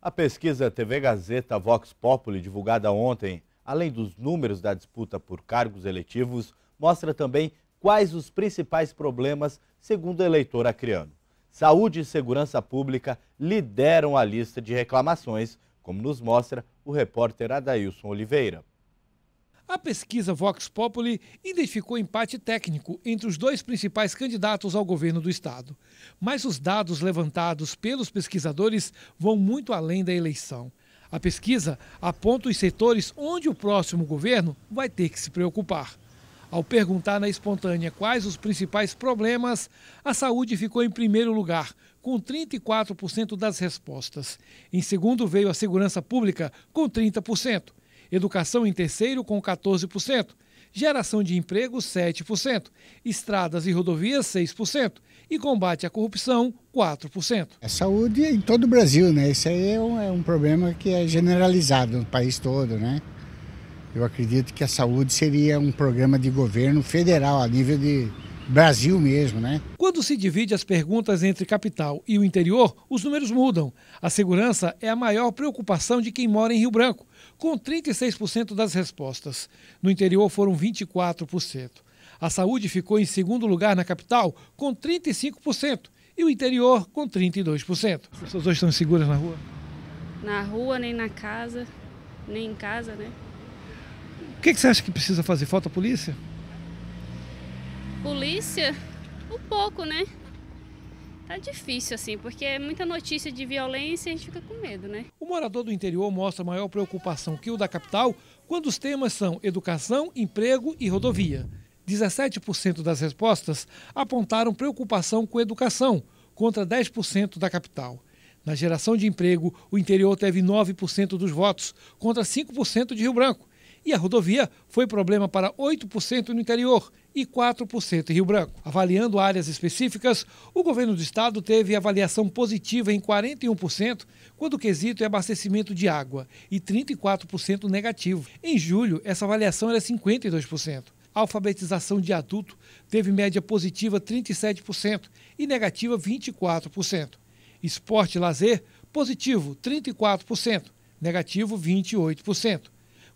A pesquisa TV Gazeta Vox Populi, divulgada ontem, além dos números da disputa por cargos eletivos, mostra também quais os principais problemas, segundo o eleitor acriano. Saúde e segurança pública lideram a lista de reclamações, como nos mostra o repórter Adailson Oliveira. A pesquisa Vox Populi identificou empate técnico entre os dois principais candidatos ao governo do estado. Mas os dados levantados pelos pesquisadores vão muito além da eleição. A pesquisa aponta os setores onde o próximo governo vai ter que se preocupar. Ao perguntar na espontânea quais os principais problemas, a saúde ficou em primeiro lugar, com 34% das respostas. Em segundo veio a segurança pública, com 30%. Educação em terceiro, com 14%. Geração de emprego, 7%. Estradas e rodovias, 6%. E combate à corrupção, 4%. A é saúde em todo o Brasil, né? Isso aí é um, é um problema que é generalizado no país todo, né? Eu acredito que a saúde seria um programa de governo federal a nível de, Brasil mesmo, né? Quando se divide as perguntas entre capital e o interior, os números mudam. A segurança é a maior preocupação de quem mora em Rio Branco, com 36% das respostas. No interior foram 24%. A saúde ficou em segundo lugar na capital, com 35%, e o interior com 32%. As pessoas hoje estão seguras na rua? Na rua, nem na casa, nem em casa, né? O que, você acha que precisa fazer? Falta polícia? polícia, um pouco, né? Tá difícil assim, porque é muita notícia de violência e a gente fica com medo, né? O morador do interior mostra maior preocupação que o da capital quando os temas são educação, emprego e rodovia. 17% das respostas apontaram preocupação com educação, contra 10% da capital. Na geração de emprego, o interior teve 9% dos votos, contra 5% de Rio Branco e a rodovia foi problema para 8% no interior e 4% em Rio Branco. Avaliando áreas específicas, o governo do estado teve avaliação positiva em 41%, quando o quesito é abastecimento de água, e 34% negativo. Em julho, essa avaliação era 52%. alfabetização de adulto teve média positiva 37% e negativa 24%. Esporte e lazer, positivo 34%, negativo 28%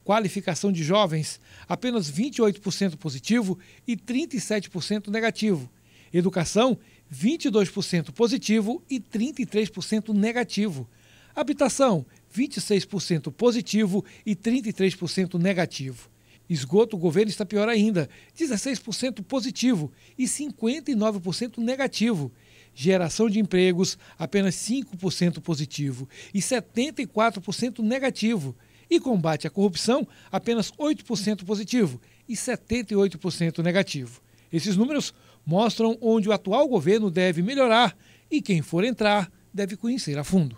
qualificação de jovens, apenas 28% positivo e 37% negativo. Educação, 22% positivo e 33% negativo. Habitação, 26% positivo e 33% negativo. Esgoto, o governo está pior ainda, 16% positivo e 59% negativo. Geração de empregos, apenas 5% positivo e 74% negativo e combate à corrupção, apenas 8% positivo e 78% negativo. Esses números mostram onde o atual governo deve melhorar e quem for entrar deve conhecer a fundo.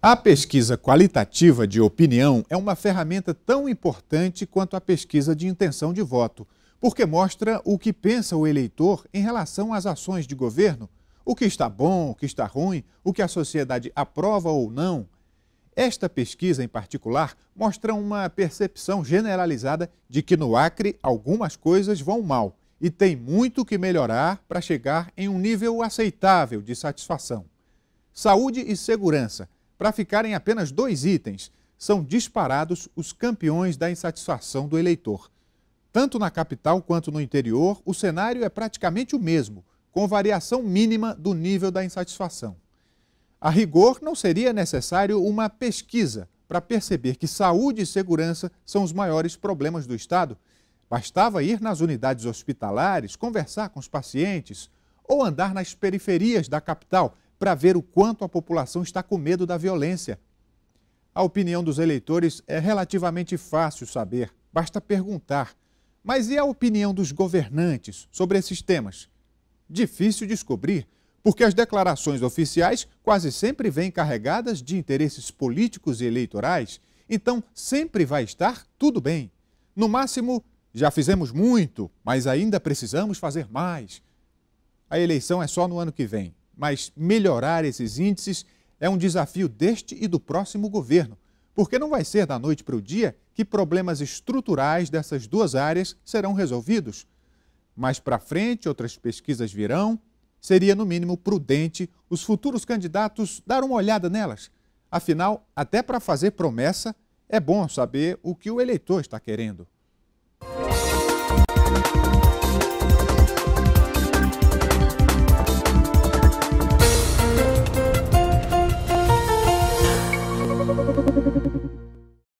A pesquisa qualitativa de opinião é uma ferramenta tão importante quanto a pesquisa de intenção de voto, porque mostra o que pensa o eleitor em relação às ações de governo, o que está bom, o que está ruim, o que a sociedade aprova ou não, esta pesquisa, em particular, mostra uma percepção generalizada de que no Acre algumas coisas vão mal e tem muito que melhorar para chegar em um nível aceitável de satisfação. Saúde e segurança, para ficarem apenas dois itens, são disparados os campeões da insatisfação do eleitor. Tanto na capital quanto no interior, o cenário é praticamente o mesmo, com variação mínima do nível da insatisfação. A rigor, não seria necessário uma pesquisa para perceber que saúde e segurança são os maiores problemas do Estado. Bastava ir nas unidades hospitalares, conversar com os pacientes ou andar nas periferias da capital para ver o quanto a população está com medo da violência. A opinião dos eleitores é relativamente fácil saber, basta perguntar. Mas e a opinião dos governantes sobre esses temas? Difícil descobrir, porque as declarações oficiais quase sempre vêm carregadas de interesses políticos e eleitorais, então sempre vai estar tudo bem. No máximo, já fizemos muito, mas ainda precisamos fazer mais. A eleição é só no ano que vem, mas melhorar esses índices é um desafio deste e do próximo governo, porque não vai ser da noite para o dia que problemas estruturais dessas duas áreas serão resolvidos. Mais para frente, outras pesquisas virão Seria, no mínimo, prudente os futuros candidatos dar uma olhada nelas. Afinal, até para fazer promessa, é bom saber o que o eleitor está querendo.